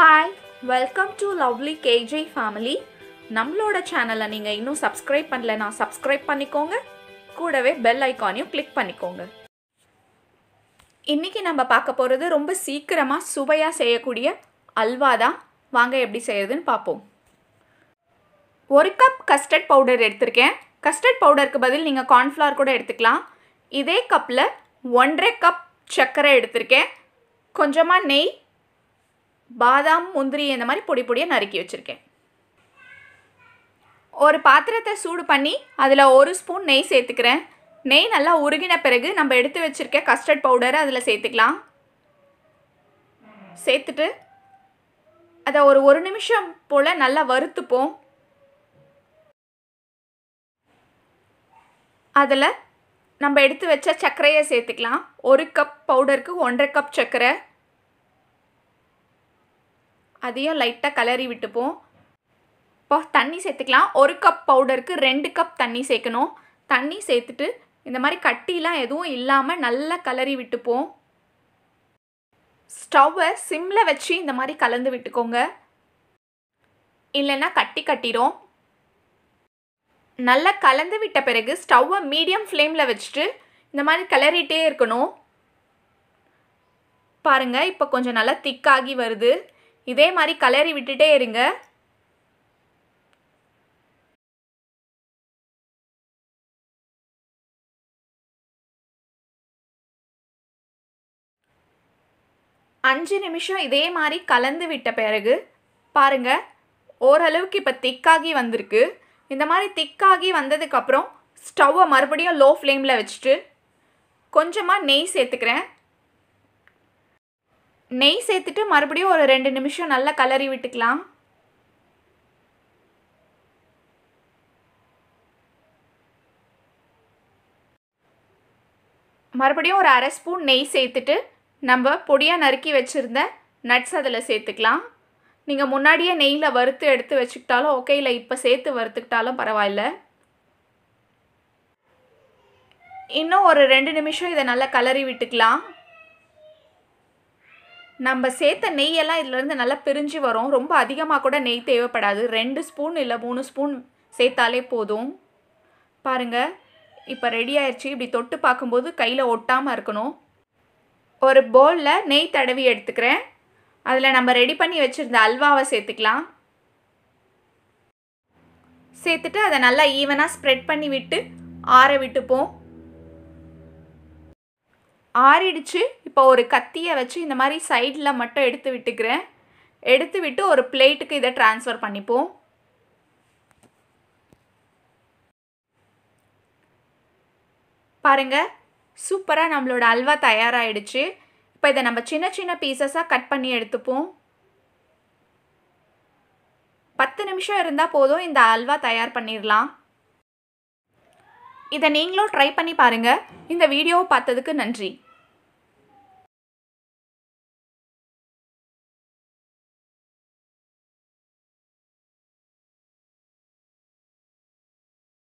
hi welcome to lovely KJ family நம்மளோட சேனலை நீங்கள் இன்னும் சப்ஸ்கிரைப் நான் சப்ஸ்கிரைப் பண்ணிக்கோங்க கூடவே பெல் ஐக்கானையும் கிளிக் பண்ணிக்கோங்க இன்றைக்கி நம்ம பார்க்க போகிறது ரொம்ப சீக்கிரமாக சுவையாக செய்யக்கூடிய அல்வா தான் வாங்க எப்படி செய்யறதுன்னு பார்ப்போம் ஒரு கப் கஸ்டர்ட் பவுடர் எடுத்திருக்கேன் கஸ்டர்ட் பவுடருக்கு பதில் நீங்கள் கார்ன்ஃப்ளவர் கூட எடுத்துக்கலாம் இதே கப்பில் ஒன்றரை கப் சர்க்கரை எடுத்திருக்கேன் கொஞ்சமாக நெய் பாதாம் முந்திரி இந்த மாதிரி பொடி பொடியாக நறுக்கி வச்சுருக்கேன் ஒரு பாத்திரத்தை சூடு பண்ணி அதில் ஒரு ஸ்பூன் நெய் சேர்த்துக்கிறேன் நெய் நல்லா உருகின பிறகு நம்ம எடுத்து வச்சுருக்க கஸ்டர்ட் பவுடரை அதில் சேர்த்துக்கலாம் சேர்த்துட்டு அதை ஒரு ஒரு நிமிஷம் போல் நல்லா வறுத்துப்போம் அதில் நம்ம எடுத்து வச்ச சர்க்கரையை சேர்த்துக்கலாம் ஒரு கப் பவுடருக்கு ஒன்றரை கப் சர்க்கரை அதையும் லைட்டாக கலரி விட்டுப்போம் இப்போ தண்ணி சேர்த்துக்கலாம் ஒரு கப் பவுடருக்கு ரெண்டு கப் தண்ணி சேர்க்கணும் தண்ணி சேர்த்துட்டு இந்த மாதிரி கட்டிலாம் எதுவும் இல்லாமல் நல்லா கலரி விட்டுப்போம் ஸ்டவ்வை சிம்மில் வச்சு இந்த மாதிரி கலந்து விட்டுக்கோங்க இல்லைன்னா கட்டி கட்டிடும் நல்லா கலந்து விட்ட பிறகு ஸ்டவ்வை மீடியம் ஃப்ளேமில் வச்சுட்டு இந்த மாதிரி கிளறிட்டே இருக்கணும் பாருங்கள் இப்போ கொஞ்சம் நல்லா திக்காகி வருது இதே மாதிரி கலரி விட்டுட்டே இருங்க அஞ்சு நிமிஷம் இதே மாதிரி கலந்து விட்ட பிறகு பாருங்கள் ஓரளவுக்கு இப்போ திக்காகி வந்திருக்கு இந்த மாதிரி திக்காகி வந்ததுக்கப்புறம் ஸ்டவ்வை மறுபடியும் லோ ஃப்ளேமில் வச்சுட்டு கொஞ்சமாக நெய் சேர்த்துக்கிறேன் நெய் சேர்த்துட்டு மறுபடியும் ஒரு ரெண்டு நிமிஷம் நல்லா கலரி விட்டுக்கலாம் மறுபடியும் ஒரு அரை ஸ்பூன் நெய் சேர்த்துட்டு நம்ம பொடியாக நறுக்கி வச்சுருந்த நட்ஸ் அதில் சேர்த்துக்கலாம் நீங்கள் முன்னாடியே நெய்யில் வறுத்து எடுத்து வச்சுக்கிட்டாலும் ஓகே இல்லை இப்போ சேர்த்து வறுத்துக்கிட்டாலும் பரவாயில்ல இன்னும் ஒரு ரெண்டு நிமிஷம் இதை நல்லா கலரி விட்டுக்கலாம் நம்ம சேர்த்த நெய்யெல்லாம் இதிலேருந்து நல்லா பிரிஞ்சு வரும் ரொம்ப அதிகமாக கூட நெய் தேவைப்படாது ரெண்டு ஸ்பூன் இல்லை மூணு ஸ்பூன் சேர்த்தாலே போதும் பாருங்கள் இப்போ ரெடி ஆயிடுச்சு இப்படி தொட்டு பார்க்கும்போது கையில் ஒட்டாமல் இருக்கணும் ஒரு பவுலில் நெய் தடவி எடுத்துக்கிறேன் அதில் நம்ம ரெடி பண்ணி வச்சுருந்த அல்வாவை சேர்த்துக்கலாம் சேர்த்துட்டு அதை நல்லா ஈவனாக ஸ்ப்ரெட் பண்ணி விட்டு ஆற விட்டுப்போம் ஆறிடுச்சு இப்போ ஒரு கத்தியை வச்சு இந்த மாதிரி சைடில் மட்டும் எடுத்து விட்டுக்கிறேன் எடுத்து விட்டு ஒரு பிளேட்டுக்கு இதை டிரான்ஸ்ஃபர் பண்ணிப்போம் பாருங்கள் சூப்பராக நம்மளோட அல்வா தயாராகிடுச்சு இப்போ இதை நம்ம சின்ன சின்ன பீசஸாக கட் பண்ணி எடுத்துப்போம் பத்து நிமிஷம் இருந்தால் போதும் இந்த அல்வா தயார் பண்ணிடலாம் இதை நீங்களும் ட்ரை பண்ணி பாருங்கள் இந்த வீடியோவை பார்த்ததுக்கு நன்றி